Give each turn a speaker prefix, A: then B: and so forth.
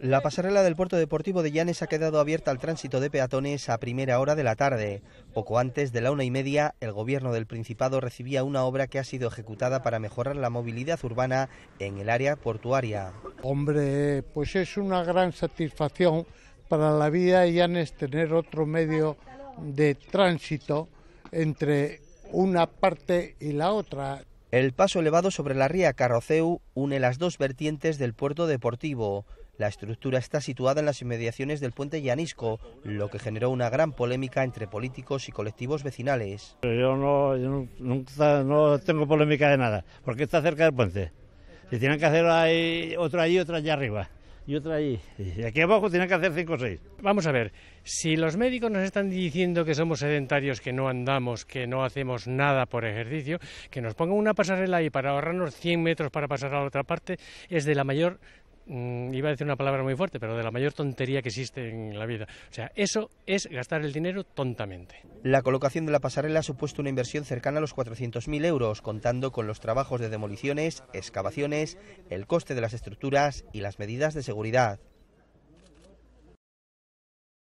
A: La pasarela del puerto deportivo de Llanes ha quedado abierta al tránsito de peatones a primera hora de la tarde. Poco antes de la una y media, el gobierno del Principado recibía una obra que ha sido ejecutada para mejorar la movilidad urbana en el área portuaria. Hombre, pues es una gran satisfacción para
B: la vida de Llanes tener
A: otro medio de tránsito entre una parte y la otra. El paso elevado sobre la ría Carroceu une las dos vertientes del puerto deportivo. La estructura está situada en las inmediaciones del puente Llanisco, lo que generó una gran polémica entre políticos y colectivos vecinales.
C: Yo no, tengo polémica de nada, porque está cerca del puente. y tienen que hacer ahí, otra ahí, otra allá arriba y otra ahí, Y aquí abajo tienen que hacer cinco o seis. Vamos a ver, si los médicos nos
D: están diciendo que somos sedentarios, que no andamos, que no hacemos nada por ejercicio, que nos pongan una pasarela ahí para ahorrarnos 100 metros para pasar a la otra parte, es de la mayor Mm, iba a decir una palabra muy fuerte, pero de la mayor tontería que existe en la vida. O sea, eso es gastar el
A: dinero tontamente. La colocación de la pasarela ha supuesto una inversión cercana a los 400.000 euros, contando con los trabajos de demoliciones, excavaciones, el coste de las estructuras y las medidas de seguridad.